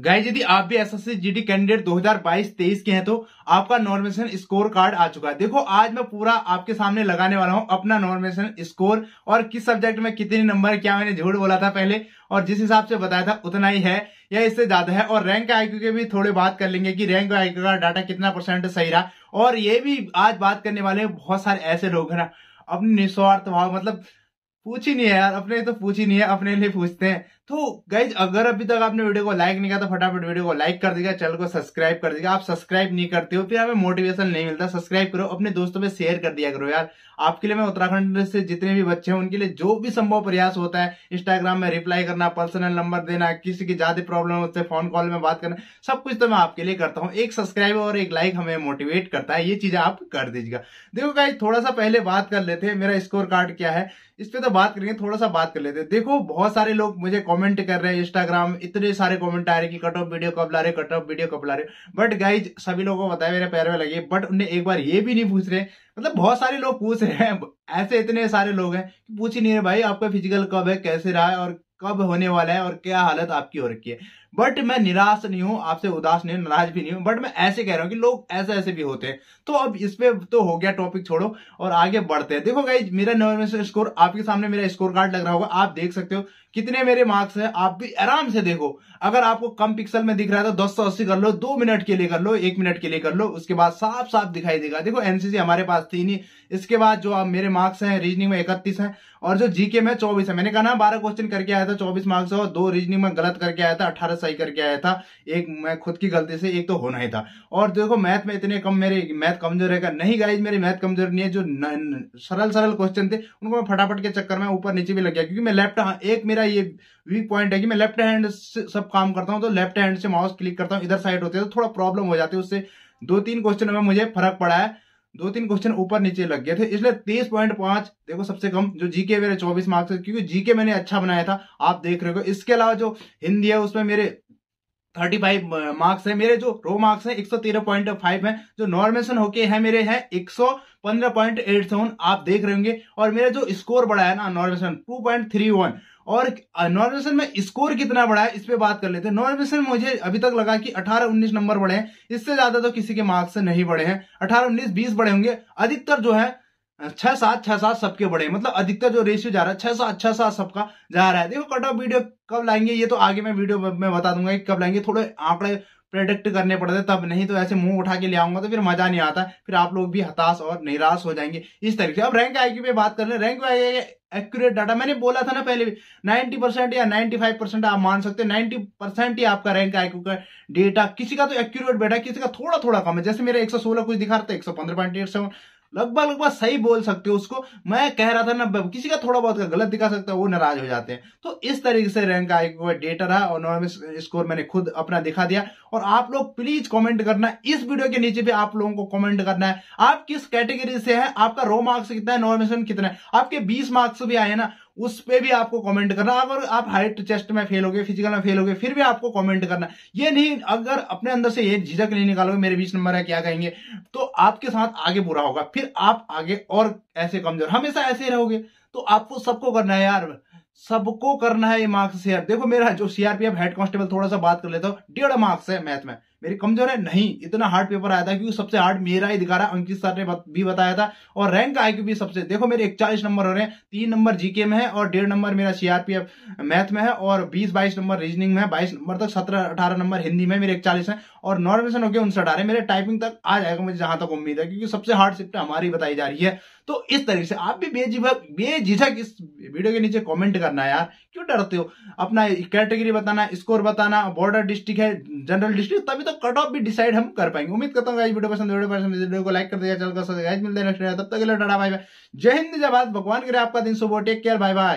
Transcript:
गाय यदि आप भी एस एस जीडी कैंडिडेट 2022-23 के हैं तो आपका नॉर्मेशन स्कोर कार्ड आ चुका है देखो आज मैं पूरा आपके सामने लगाने वाला हूं अपना नॉर्मेशन स्कोर और किस सब्जेक्ट में कितने नंबर क्या मैंने झूठ बोला था पहले और जिस हिसाब से बताया था उतना ही है या इससे ज्यादा है और रैंक आईक्यू के भी थोड़े बात कर लेंगे की रैंक आईक्यू का डाटा कितना परसेंट सही रहा और ये भी आज बात करने वाले बहुत सारे ऐसे लोग है ना अपने निस्वार्थ भाव मतलब पूछ ही नहीं है यार अपने तो पूछ ही नहीं है अपने लिए पूछते हैं तो गाइज अगर अभी तक आपने वीडियो को लाइक नहीं किया तो फटाफट वीडियो को लाइक कर देगा चैनल को सब्सक्राइब कर देगा आप सब्सक्राइब नहीं करते हो फिर हमें मोटिवेशन नहीं मिलता सब्सक्राइब करो अपने दोस्तों में शेयर कर दिया करो यार आपके लिए मैं उत्तराखंड से जितने भी बच्चे हैं उनके लिए जो भी संभव प्रयास होता है इंस्टाग्राम में रिप्लाई करना पर्सनल नंबर देना किसी की ज्यादा प्रॉब्लम होते उससे फोन कॉल में बात करना सब कुछ तो मैं आपके लिए करता हूँ एक सब्सक्राइब और एक लाइक हमें मोटिवेट करता है ये चीज आप कर दीजिएगा देखो गाइज थोड़ा सा पहले बात कर लेते हैं मेरा स्कोर कार्ड क्या है इस पर तो बात करेंगे थोड़ा सा बात कर लेते हैं देखो बहुत सारे लोग मुझे कॉमेंट कमेंट कर रहे हैं इंस्टाग्राम इतने सारे कमेंट आ रहे कि कट ऑफ वीडियो कब ला रहे कट ऑफ वीडियो कब ला रहे बट गाइज सभी लोगों को बताया मेरे पैर में लगे बट उन्हें एक बार ये भी नहीं पूछ रहे मतलब बहुत सारे लोग पूछ रहे हैं ऐसे इतने सारे लोग हैं कि पूछ ही नहीं रहे भाई आपका फिजिकल कब है कैसे रहा है और कब होने वाला है और क्या हालत आपकी हो रखी है बट मैं निराश नहीं हूं आपसे उदास नहीं हूं नाराज भी नहीं हूं बट मैं ऐसे कह रहा हूं कि लोग ऐसे ऐसे भी होते हैं तो अब इस पे तो हो गया टॉपिक छोड़ो और आगे बढ़ते हैं देखो भाई मेरा नर्वस स्कोर आपके सामने मेरा स्कोर कार्ड लग रहा होगा आप देख सकते हो कितने मेरे मार्क्स है आप भी आराम से देखो अगर आपको कम पिक्सल में दिख रहा है तो दस सौ अस्सी कर लो दो मिनट के लिए कर लो एक मिनट के लिए कर लो उसके बाद साफ साफ दिखाई देगा देखो एनसीसी हमारे पास थी नहीं इसके बाद जो आप मेरे मार्क्स हैं रीजनिंग में इकतीस है और जो जीके में चौबीस है मैंने कहा ना बारह क्वेश्चन करके आया था चौबीस मार्क्स और दो रीजनिंग में गलत करके आया था अठारह सही करके आया था एक मैं खुद की गलती से एक तो होना ही था और देखो मैथ में इतने कम मेरे मैथ कमजोर है नहीं गाइज मेरी मैथ कमजोर नहीं है जो न, सरल सरल क्वेश्चन थे उनको मैं फटाफट के चक्कर में ऊपर नीचे भी लग गया क्योंकि मैं लेफ्ट हाँ, एक मेरा ये वीक पॉइंट है कि मैं लेफ्ट हैंड से सब काम करता हूँ तो लेफ्ट हैंड से माउस क्लिक करता हूँ इधर साइड होते हैं तो थोड़ा प्रॉब्लम हो जाती है उससे दो तीन क्वेश्चनों में मुझे फर्क पड़ा है दो तीन क्वेश्चन ऊपर नीचे लग गए थे इसलिए तेईस पॉइंट पांच देखो सबसे कम जो जीके मेरे चौबीस मार्क्स क्योंकि जीके मैंने अच्छा बनाया था आप देख रहे हो इसके अलावा जो हिंदी है उसमें मेरे थर्टी फाइव मार्क्स है मेरे जो रो मार्क्स है एक सौ तेरह पॉइंट फाइव है जो नॉर्मेशन होके है मेरे हैं एक सौ पंद्रह पॉइंट एट सेवन आप देख रहे होंगे और मेरा जो स्कोर बढ़ा है ना normalisation two point three one और नॉर्मेशन में स्कोर कितना बढ़ा है इस पर बात कर लेते हैं नॉर्मेशन मुझे अभी तक लगा कि अठारह उन्नीस नंबर बढ़े हैं इससे ज्यादा तो किसी के मार्क्स नहीं बढ़े हैं अठारह उन्नीस बीस बढे होंगे अधिकतर जो है छह सात छह सात सबके बड़े मतलब अधिकतर जो रेशियो जा रहा है छह सात छह सात सबका जा रहा है देखो कट ऑफ वीडियो कब लाएंगे ये तो आगे मैं वीडियो में बता दूंगा कि कब लाएंगे थोड़े आंकड़े प्रेडिक्ट करने पड़ते तब नहीं तो ऐसे मुंह उठा के ले आऊंगा तो फिर मजा नहीं आता फिर आप लोग भी हताश और निराश हो जाएंगे इस तरीके से अब रैंक आई पे बात कर ले रैंक आई एक्यूरेट डाटा मैंने बोला था ना पहले भी नाइन्टी परसेंट या फाइव परसेंट आप मान सकते हैं 90 परसेंट ही आपका रैंक आई का डेटा किसी का तो एक्यूरेट बैठा किसी का थोड़ा थोड़ा कम है जैसे मेरा सोलह कुछ दिखा रहा था एक लगभग लगभग सही बोल सकते हो उसको मैं कह रहा था ना किसी का थोड़ा बहुत का गलत दिखा सकता है वो नाराज हो जाते हैं तो इस तरीके से रैंक का एक डेटा रहा और नॉर्मल स्कोर मैंने खुद अपना दिखा दिया और आप लोग प्लीज कॉमेंट करना इस वीडियो के नीचे भी आप लोगों को कॉमेंट करना है आप किस कैटेगरी से है आपका रो मार्क्स कितना है नॉर्मेशन कितना है आपके बीस मार्क्स भी आए ना उस पर भी आपको कमेंट करना अगर आप हाइट चेस्ट में फेल हो गए फिजिकल में फेल हो गए फिर भी आपको कमेंट करना ये नहीं अगर अपने अंदर से ये झिझक नहीं निकालोगे मेरे बीस नंबर है क्या कहेंगे तो आपके साथ आगे बुरा होगा फिर आप आगे और ऐसे कमजोर हमेशा ऐसे रहोगे तो आपको सबको करना है यार सबको करना है ये मार्क्स शेयर देखो मेरा जो सीआरपीएफ हेड कॉन्स्टेबल थोड़ा सा बात कर लेता हूँ डेढ़ मार्क्स है मैथ में मेरी कमजोर है नहीं इतना हार्ड पेपर आया था क्योंकि सबसे हार्ड मेरा ही दिखा रहा अंकित सर ने भी बताया था और रैंक आई भी सबसे देखो मेरे चालीस नंबर हो रहे हैं तीन नंबर जीके में है और डेढ़ नंबर मेरा सीआरपीएफ मैथ में है और बीस बाईस नंबर रीजनिंग में बाईस नंबर तक सत्रह अठारह नंबर हिंदी में मेरे एक चालीस है और नॉर्मेशन होकर उनसठ आ रहे मेरे टाइपिंग तक आ जाएगा मुझे जहां तक उम्मीद है क्योंकि सबसे हार्ड शिफ्ट हमारी बताई जा रही है तो इस तरीके से आप भी बेझिझक बेझिझक इस वीडियो के नीचे कमेंट करना यार क्यों डरते हो अपना कैटेगरी बताना स्कोर बताना बॉर्डर डिस्ट्रिक्ट है जनरल डिस्ट्रिक्ट तभी तो तक कट ऑफ भी डिसाइड हम कर पाएंगे उम्मीद करता हूँ गाइस वीडियो पसंद वीडियो पसंद वीडियो को लाइक कर देगा चैनल का गाइस मिलते हैं नेक्स्ट तब तक के लिए डाटा भाई बाय जय हिंद जय भारत भगवान करे आपका दिन सुबह टेक केयर बाय बाय